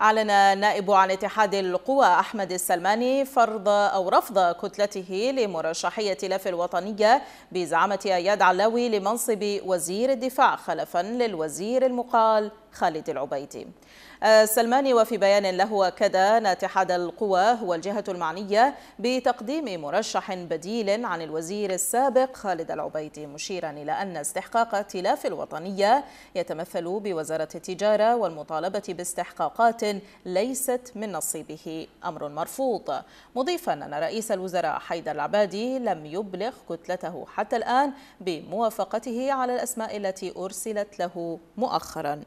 أعلن نائب عن اتحاد القوى أحمد السلماني فرض أو رفض كتلته لمرشحية لف الوطنية بزعامة أياد علاوي لمنصب وزير الدفاع خلفا للوزير المقال خالد العبيدي السلماني آه، وفي بيان له أكد أن اتحاد القوى هو الجهة المعنية بتقديم مرشح بديل عن الوزير السابق خالد العبيدي مشيرا إلى أن استحقاق ائتلاف الوطنية يتمثل بوزارة التجارة والمطالبة باستحقاقات ليست من نصيبه أمر مرفوض مضيفا أن رئيس الوزراء حيدر العبادي لم يبلغ كتلته حتى الآن بموافقته على الأسماء التي أرسلت له مؤخراً